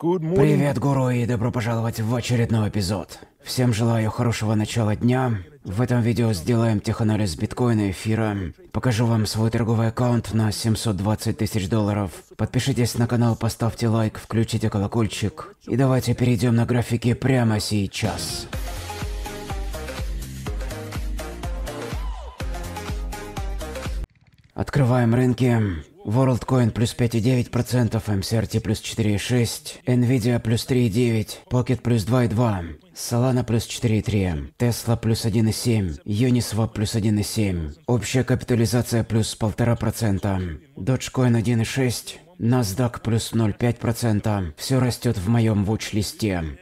Привет, гуру, и добро пожаловать в очередной эпизод. Всем желаю хорошего начала дня. В этом видео сделаем теханализ биткоина эфира. Покажу вам свой торговый аккаунт на 720 тысяч долларов. Подпишитесь на канал, поставьте лайк, включите колокольчик. И давайте перейдем на графики прямо сейчас. Открываем рынки. WorldCoin плюс 5,9%, MCRT плюс 4,6%, NVIDIA плюс 3,9%, Pocket плюс 2,2%, Solana плюс 4,3, Tesla плюс 1,7, Uniswap плюс 1,7, общая капитализация плюс 1,5%, Dogecoin 1,6, NASDAQ плюс 0,5%, все растет в моем вуч-листе.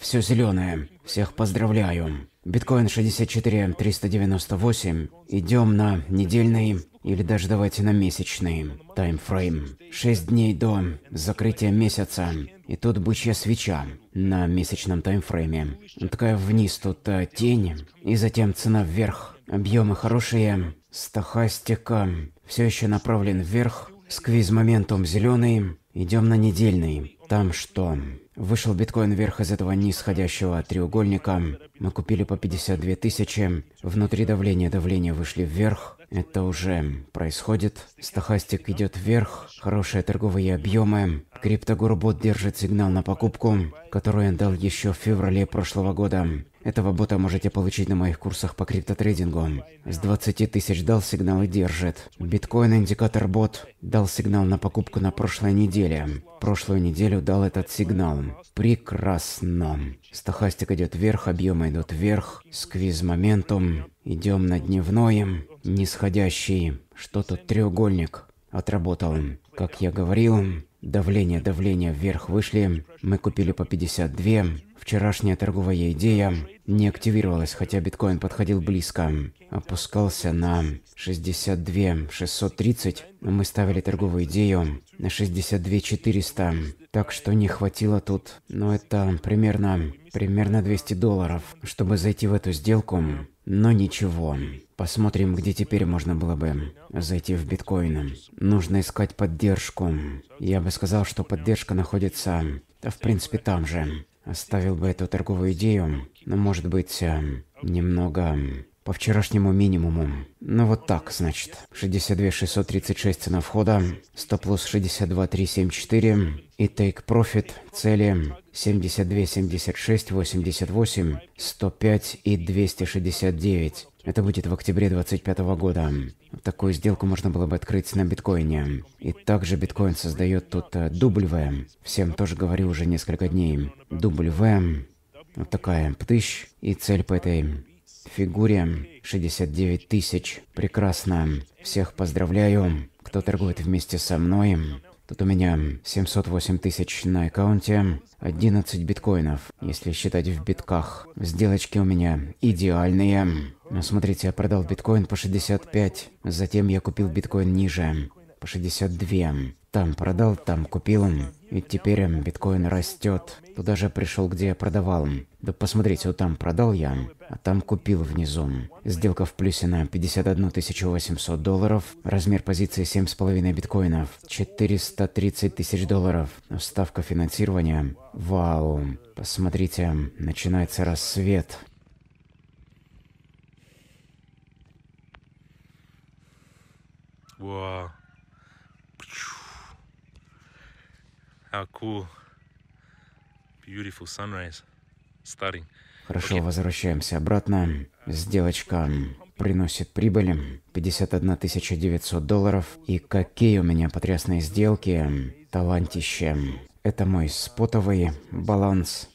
Все зеленое. Всех поздравляю. Биткоин 64 398. Идем на недельный или даже давайте на месячный таймфрейм. Шесть дней до закрытия месяца, и тут бычья свеча на месячном таймфрейме. Такая вниз тут а, тень, и затем цена вверх. Объемы хорошие, стахастика все еще направлен вверх, сквиз моментум зеленый, идем на недельный. Там что? Вышел биткоин вверх из этого нисходящего треугольника. Мы купили по 52 тысячи. Внутри давления давления вышли вверх. Это уже происходит. стохастик идет вверх, хорошие торговые объемы. Криптогурбот держит сигнал на покупку, который он дал еще в феврале прошлого года. Этого бота можете получить на моих курсах по криптотрейдингу. С 20 тысяч дал сигнал и держит. Биткоин индикатор бот дал сигнал на покупку на прошлой неделе. Прошлую неделю дал этот сигнал. Прекрасно. Стохастик идет вверх, объемы идут вверх. Сквиз моментум. Идем на дневное, нисходящий, что-то треугольник. Отработал. Как я говорил, давление, давление вверх вышли. Мы купили по 52. Вчерашняя торговая идея не активировалась, хотя биткоин подходил близко. Опускался на 62 630. Мы ставили торговую идею на 62 400. Так что не хватило тут, но ну, это примерно, примерно 200 долларов, чтобы зайти в эту сделку. Но ничего. Посмотрим, где теперь можно было бы зайти в биткоин. Нужно искать поддержку. Я бы сказал, что поддержка находится, в принципе, там же. Оставил бы эту торговую идею, но, может быть, э, немного по вчерашнему минимуму. Ну вот так, значит. 62 636 цена входа, 100 плюс 62 374 и Take Profit цели 72 76 88 105 и 269. Это будет в октябре 2025 года. Такую сделку можно было бы открыть на биткоине. И также биткоин создает тут W. Э, Всем тоже говорю уже несколько дней. W. Вот такая птыщ. И цель по этой фигуре 69 тысяч. Прекрасно. Всех поздравляю, кто торгует вместе со мной. Тут у меня 708 тысяч на аккаунте, 11 биткоинов, если считать в битках. Сделочки у меня идеальные. Но ну, Смотрите, я продал биткоин по 65, затем я купил биткоин ниже, по 62. Там продал, там купил. И теперь биткоин растет. Туда же пришел, где я продавал. Да посмотрите, вот там продал я, а там купил внизу. Сделка в плюсе на 51 800 долларов. Размер позиции 7,5 биткоинов. 430 тысяч долларов. Ставка финансирования. Вау. Посмотрите, начинается рассвет. Wow. How cool. Beautiful sunrise. Starting. Хорошо, okay. возвращаемся обратно. Сделочка приносит прибыль 51 900 долларов. И какие у меня потрясные сделки. Талантище. Это мой спотовый баланс.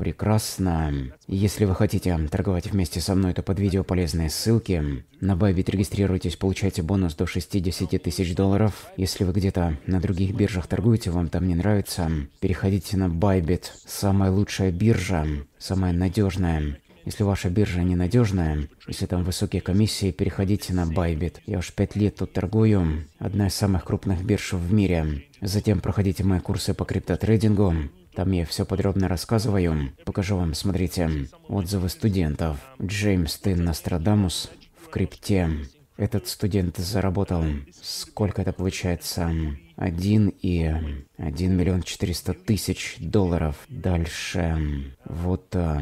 Прекрасно. Если вы хотите торговать вместе со мной, то под видео полезные ссылки. На Bybit регистрируйтесь, получайте бонус до 60 тысяч долларов. Если вы где-то на других биржах торгуете, вам там не нравится, переходите на Bybit. Самая лучшая биржа, самая надежная. Если ваша биржа ненадежная, если там высокие комиссии, переходите на Bybit. Я уж пять лет тут торгую, одна из самых крупных бирж в мире. Затем проходите мои курсы по криптотрейдингу. Там я все подробно рассказываю. Покажу вам, смотрите, отзывы студентов. Джеймс, ты Нострадамус в крипте. Этот студент заработал, сколько это получается, один и 1 миллион 400 тысяч долларов. Дальше вот э,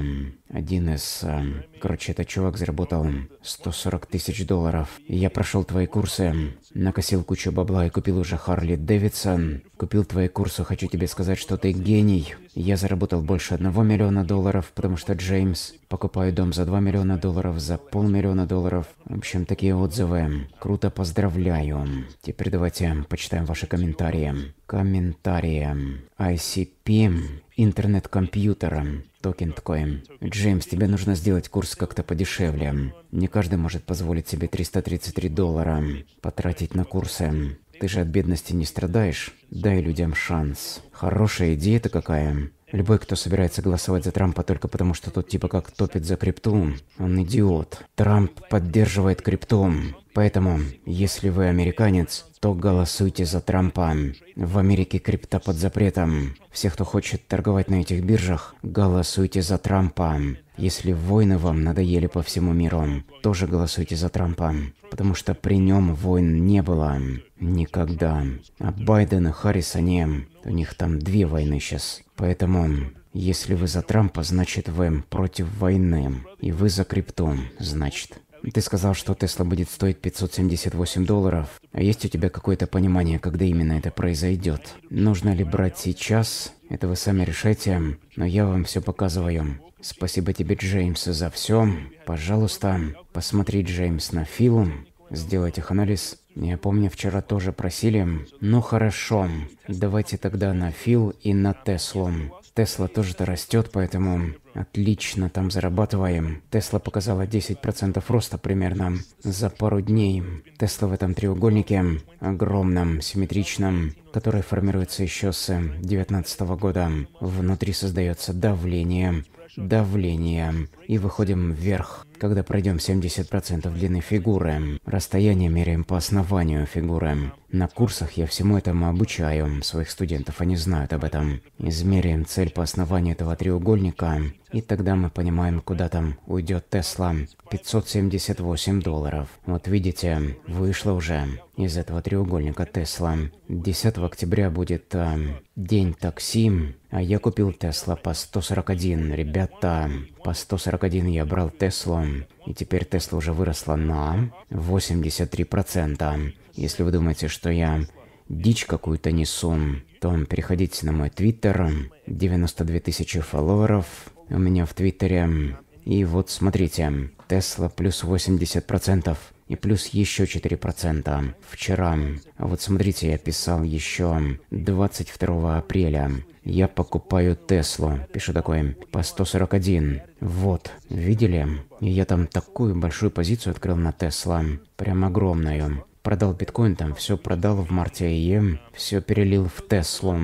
один из... Э, короче, этот чувак заработал 140 тысяч долларов. Я прошел твои курсы, накосил кучу бабла и купил уже Харли Дэвидсон. Купил твои курсы, хочу тебе сказать, что ты гений. Я заработал больше 1 миллиона долларов, потому что Джеймс покупает дом за 2 миллиона долларов, за полмиллиона долларов. В общем, такие отзывы. Круто, поздравляю. Теперь давайте почитаем ваши комментарии. Комментарии инструментарием, ICP, интернет-компьютером, токен-ткоем. Джеймс, тебе нужно сделать курс как-то подешевле. Не каждый может позволить себе 333 доллара потратить на курсы. Ты же от бедности не страдаешь. Дай людям шанс. Хорошая идея-то какая. Любой, кто собирается голосовать за Трампа только потому, что тот типа как топит за крипту, он идиот. Трамп поддерживает крипту. Поэтому, если вы американец, то голосуйте за Трампа. В Америке крипта под запретом. Все, кто хочет торговать на этих биржах, голосуйте за Трампа. Если войны вам надоели по всему миру, тоже голосуйте за Трампа, потому что при нем войн не было. Никогда. А Байден и Харрис, они... У них там две войны сейчас. Поэтому, если вы за Трампа, значит вы против войны. И вы за крипту, значит. Ты сказал, что Тесла будет стоить 578 долларов. А есть у тебя какое-то понимание, когда именно это произойдет? Нужно ли брать сейчас? Это вы сами решайте, но я вам все показываю. Спасибо тебе, Джеймс, за все. Пожалуйста, посмотри, Джеймс, на фильм сделать их анализ. Я помню, вчера тоже просили. Ну хорошо, давайте тогда на Фил и на Теслу. Тесла тоже-то растет, поэтому отлично там зарабатываем. Тесла показала 10% роста примерно за пару дней. Тесла в этом треугольнике огромном, симметричном, который формируется еще с 2019 года. Внутри создается давление давление. И выходим вверх, когда пройдем 70% длины фигуры. Расстояние меряем по основанию фигуры. На курсах я всему этому обучаю, своих студентов они знают об этом. Измеряем цель по основанию этого треугольника, и тогда мы понимаем, куда там уйдет Тесла. 578 долларов. Вот видите, вышло уже из этого треугольника Тесла. 10 октября будет э, день такси, а я купил Тесла по 141. Ребята, по 141 я брал Теслу, и теперь Тесла уже выросла на 83%. Если вы думаете, что я дичь какую-то несу, то переходите на мой твиттер, 92 тысячи фолловеров у меня в твиттере. И вот смотрите, Тесла плюс 80% и плюс еще 4% вчера. Вот смотрите, я писал еще 22 апреля. Я покупаю Теслу, пишу такой, по 141. Вот, видели? И я там такую большую позицию открыл на Тесла, прям огромную. Продал биткоин там, все продал в марте и все перелил в Теслу.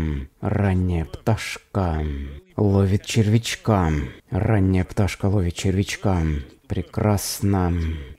Ранняя пташка ловит червячка. Ранняя пташка ловит червячка. Прекрасно.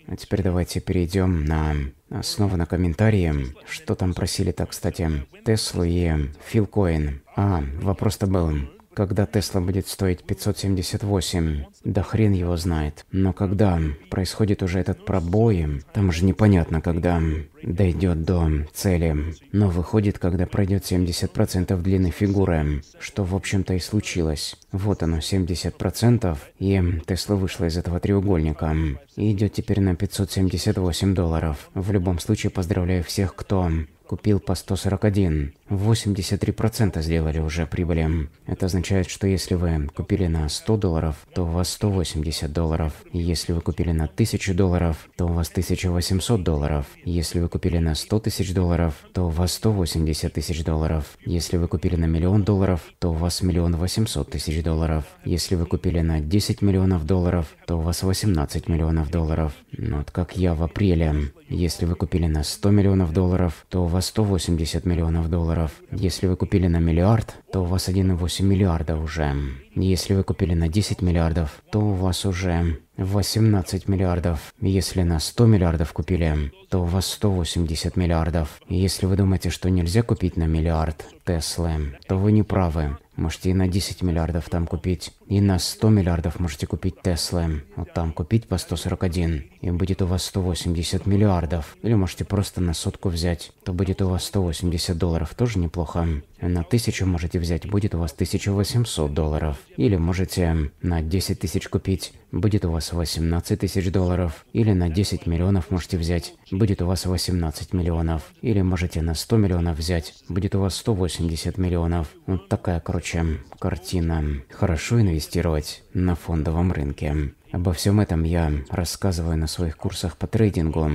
А теперь давайте перейдем на а, снова на комментарии. Что там просили так, кстати, Теслу и Филкоин. А, вопрос-то был, когда Тесла будет стоить 578? Да хрен его знает. Но когда происходит уже этот пробой, там же непонятно, когда дойдет до цели. Но выходит, когда пройдет 70% длины фигуры, что в общем-то и случилось. Вот оно, 70%, и Тесла вышла из этого треугольника. И идет теперь на 578 долларов. В любом случае, поздравляю всех, кто купил по 141. 83% сделали уже прибыли. Это означает, что если вы купили на 100 долларов, то у вас 180 долларов. Если вы купили на 1000 долларов, то у вас 1800 долларов. Если вы купили на 100 тысяч долларов, то у вас 180 тысяч долларов. Если вы купили на миллион долларов, то у вас миллион восемьсот тысяч долларов. Если вы купили на 10 миллионов долларов, то у вас 18 миллионов долларов. Ну Вот как я в апреле. Если вы купили на 100 миллионов долларов, то у вас 180 миллионов долларов долларов. Если вы купили на миллиард, то у вас 1,8 миллиарда уже. Если вы купили на 10 миллиардов, то у вас уже 18 миллиардов. Если на 100 миллиардов купили, то у вас 180 миллиардов. Если вы думаете, что нельзя купить на миллиард Теслы, то вы не правы. Можете и на 10 миллиардов там купить. И на 100 миллиардов можете купить Теслы. Вот там купить по 141. И будет у вас 180 миллиардов. Или можете просто на сотку взять. То будет у вас 180 долларов. Тоже неплохо. На 1000 можете взять. Будет у вас 1800 долларов. Или можете на 10 тысяч купить. Будет у вас 18 тысяч долларов. Или на 10 миллионов можете взять. Будет у вас 18 миллионов. Или можете на 100 миллионов взять. Будет у вас 180 миллионов. Вот такая, короче, прочим. Картина. Хорошо инвестировать на фондовом рынке. Обо всем этом я рассказываю на своих курсах по трейдингу.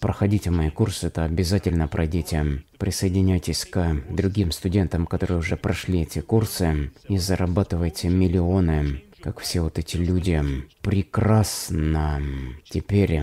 Проходите мои курсы, то обязательно пройдите. Присоединяйтесь к другим студентам, которые уже прошли эти курсы и зарабатывайте миллионы, как все вот эти люди. Прекрасно. Теперь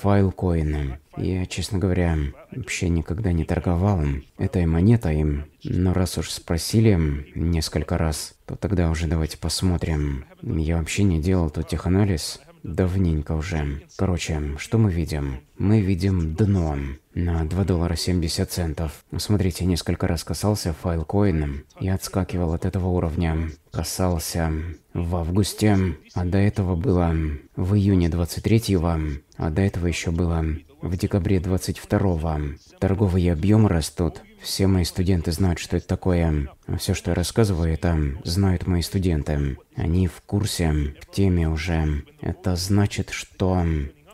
Файлкоином. Я, честно говоря, вообще никогда не торговал им, этой монетой, но раз уж спросили несколько раз, то тогда уже давайте посмотрим. Я вообще не делал тут теханализ, давненько уже. Короче, что мы видим? Мы видим дно на 2 доллара 70 центов. Смотрите, несколько раз касался Файлкоином, и отскакивал от этого уровня. Касался в августе, а до этого было в июне 23-го, а до этого еще было в декабре 22-го. Торговые объемы растут. Все мои студенты знают, что это такое. Все, что я рассказываю, это знают мои студенты. Они в курсе, в теме уже. Это значит, что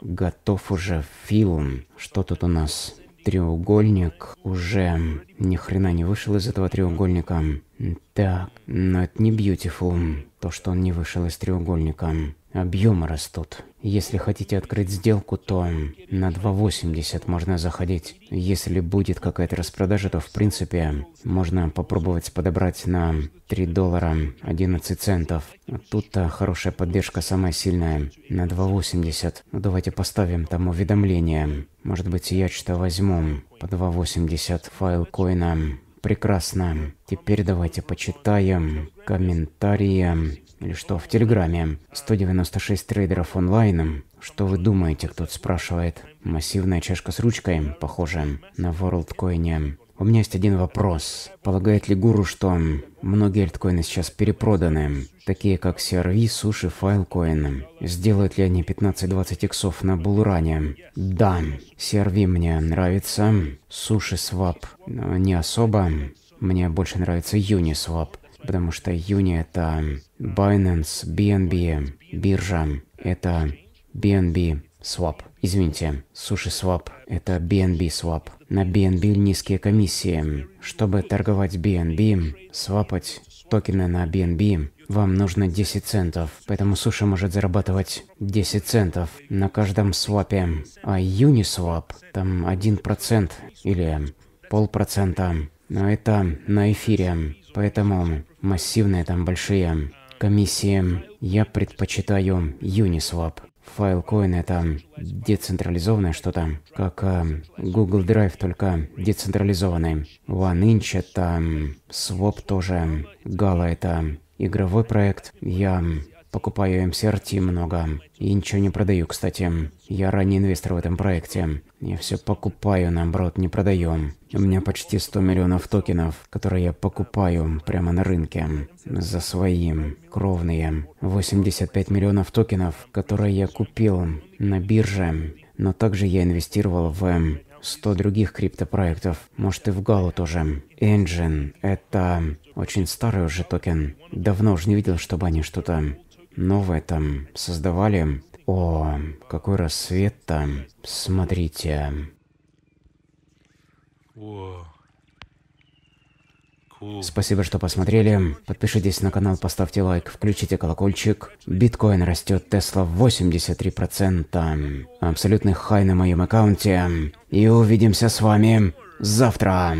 готов уже фильм. Что тут у нас? Треугольник уже ни хрена не вышел из этого треугольника. Так, но это не beautiful, то, что он не вышел из треугольника объемы растут. Если хотите открыть сделку, то на 2.80 можно заходить. Если будет какая-то распродажа, то в принципе можно попробовать подобрать на 3 доллара 11 центов. Тут-то хорошая поддержка самая сильная на 2.80. Ну, давайте поставим там уведомление. Может быть я что возьму по 2.80 файл коина. Прекрасно. Теперь давайте почитаем комментарии или что в Телеграме. 196 трейдеров онлайн. Что вы думаете, кто-то спрашивает. Массивная чашка с ручкой, похожая на WorldCoin. У меня есть один вопрос. Полагает ли гуру, что многие альткоины сейчас перепроданы, такие как CRV, Суши, Filecoin? Сделают ли они 15-20 иксов на Булуране? Да, CRV мне нравится, Суши Swap не особо. Мне больше нравится Uniswap потому что Юни это Binance, BNB, биржа, это BNB Swap. Извините, Суши Swap – это BNB Swap. На BNB низкие комиссии. Чтобы торговать BNB, свапать токены на BNB, вам нужно 10 центов, поэтому Суши может зарабатывать 10 центов на каждом свапе. А Uniswap, там 1% или полпроцента а это на эфире. Поэтому массивные там большие комиссии. Я предпочитаю Uniswap. Файлкоин это децентрализованное что-то, как э, Google Drive, только децентрализованный. OneInch это Swap тоже. Gala это игровой проект. Я Покупаю MCRT много. И ничего не продаю, кстати. Я ранний инвестор в этом проекте. Я все покупаю, наоборот, не продаю. У меня почти 100 миллионов токенов, которые я покупаю прямо на рынке. За свои, кровные. 85 миллионов токенов, которые я купил на бирже. Но также я инвестировал в 100 других криптопроектов, может и в Галу тоже. Engine — это очень старый уже токен. Давно уже не видел, чтобы они что-то новое там создавали. О, какой рассвет там. Смотрите. Спасибо, что посмотрели. Подпишитесь на канал, поставьте лайк, включите колокольчик. Биткоин растет, Тесла 83%. Абсолютный хай на моем аккаунте. И увидимся с вами завтра.